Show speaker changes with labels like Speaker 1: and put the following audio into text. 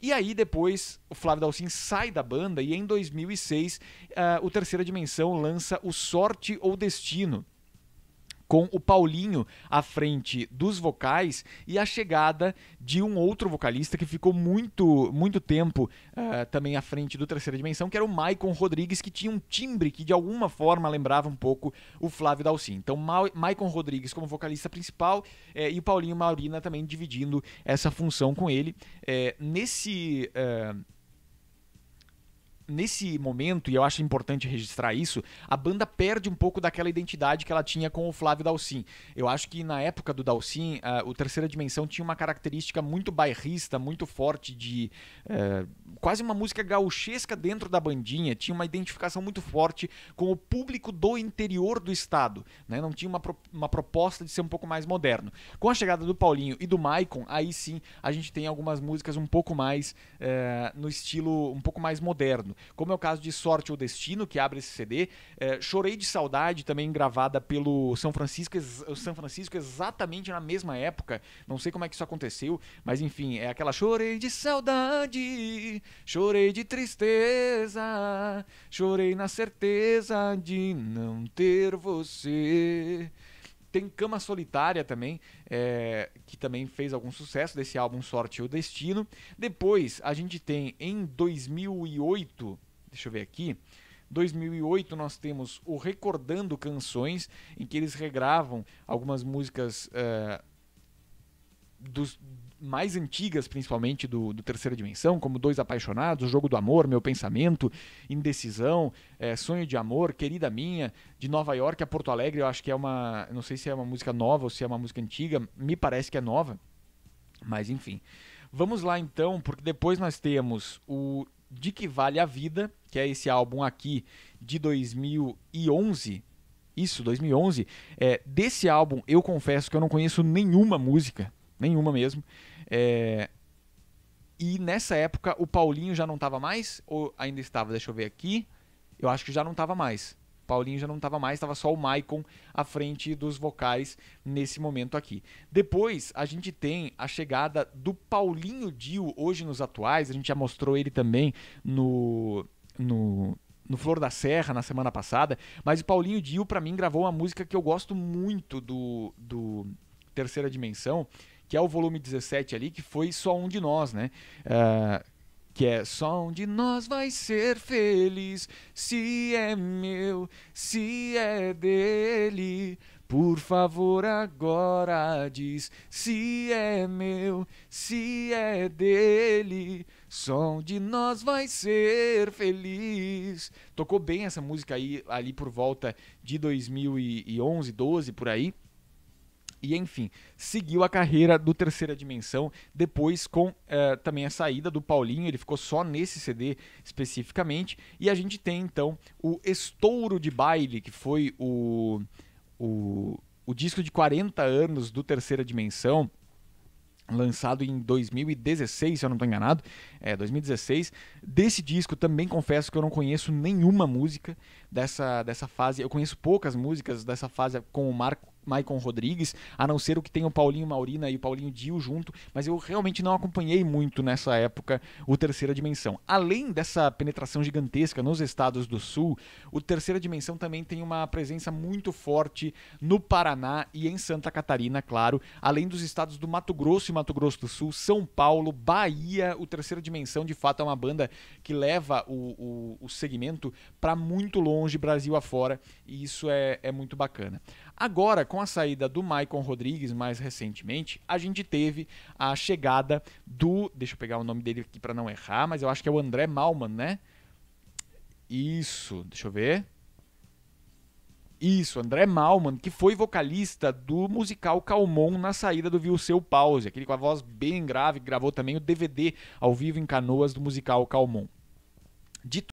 Speaker 1: E aí depois o Flávio Dalcin sai da banda e em 2006 uh, eh, o Terceira Dimensão lança o Sorte ou Destino com o Paulinho à frente dos vocais e a chegada de um outro vocalista que ficou muito, muito tempo uh, também à frente do Terceira Dimensão, que era o Maicon Rodrigues, que tinha um timbre que de alguma forma lembrava um pouco o Flávio Dalcin. Então, Ma Maicon Rodrigues como vocalista principal eh, e o Paulinho Maurina também dividindo essa função com ele. Eh, nesse. Uh nesse momento, e eu acho importante registrar isso, a banda perde um pouco daquela identidade que ela tinha com o Flávio Dalcin. Eu acho que na época do Dalcin, uh, o Terceira Dimensão tinha uma característica muito bairrista, muito forte, de uh, quase uma música gauchesca dentro da bandinha, tinha uma identificação muito forte com o público do interior do estado, né? não tinha uma, pro uma proposta de ser um pouco mais moderno. Com a chegada do Paulinho e do Maicon, aí sim a gente tem algumas músicas um pouco mais uh, no estilo um pouco mais moderno como é o caso de Sorte ou Destino, que abre esse CD. É, Chorei de Saudade, também gravada pelo São Francisco, São Francisco exatamente na mesma época. Não sei como é que isso aconteceu, mas enfim, é aquela Chorei de Saudade, chorei de tristeza, chorei na certeza de não ter você. Tem Cama Solitária também, é, que também fez algum sucesso desse álbum Sorte ou Destino. Depois a gente tem em 2008, deixa eu ver aqui. 2008 nós temos o Recordando Canções, em que eles regravam algumas músicas uh, dos, mais antigas, principalmente do, do Terceira Dimensão, como Dois Apaixonados, O Jogo do Amor, Meu Pensamento, Indecisão, é, eh, Sonho de Amor, Querida Minha, de Nova York a Porto Alegre, eu acho que é uma. Não sei se é uma música nova ou se é uma música antiga, me parece que é nova, mas enfim. Vamos lá então, porque depois nós temos o De Que Vale a Vida, que é esse álbum aqui de 2011. Isso, 2011. É, eh, desse álbum, eu confesso que eu não conheço nenhuma música nenhuma mesmo. É... E nessa época o Paulinho já não estava mais, ou ainda estava? Deixa eu ver aqui. Eu acho que já não estava mais. Paulinho já não estava mais, estava só o Maicon à frente dos vocais nesse momento aqui. Depois a gente tem a chegada do Paulinho Dio hoje nos atuais, a gente já mostrou ele também no no no Flor da Serra na semana passada, mas o Paulinho Dio para mim gravou uma música que eu gosto muito do do Terceira Dimensão, que é o volume 17 ali, que foi Só Um de Nós, né? Uh, que é Só Um de Nós vai ser feliz, se é meu, se é dele. Por favor, agora diz se é meu, se é dele. Só um de nós vai ser feliz. Tocou bem essa música aí ali por volta de 2011, 12 por aí. E enfim, seguiu a carreira do Terceira Dimensão, depois com eh, também a saída do Paulinho, ele ficou só nesse CD especificamente. E a gente tem então o Estouro de Baile, que foi o, o, o disco de 40 anos do Terceira Dimensão lançado em 2016, se eu não estou enganado, é 2016. Desse disco também confesso que eu não conheço nenhuma música dessa, dessa fase. Eu conheço poucas músicas dessa fase com o Marco Maicon Rodrigues, a não ser o que tem o Paulinho Maurina e o Paulinho Dio junto, mas eu realmente não acompanhei muito nessa época o Terceira Dimensão. Além dessa penetração gigantesca nos estados do Sul, o Terceira Dimensão também tem uma presença muito forte no Paraná e em Santa Catarina, claro, além dos estados do Mato Grosso e Mato Grosso do Sul, São Paulo, Bahia, o Terceira Dimensão de fato é uma banda que leva o, o, o segmento para muito longe, Brasil afora, e isso é, é muito bacana. Agora, com com a saída do Maicon Rodrigues mais recentemente, a gente teve a chegada do. Deixa eu pegar o nome dele aqui para não errar, mas eu acho que é o André Malman, né? Isso, deixa eu ver. Isso, André Malman, que foi vocalista do musical Calmon na saída do Viu Seu Pause, aquele com a voz bem grave, que gravou também o DVD ao vivo em Canoas do musical Calmon.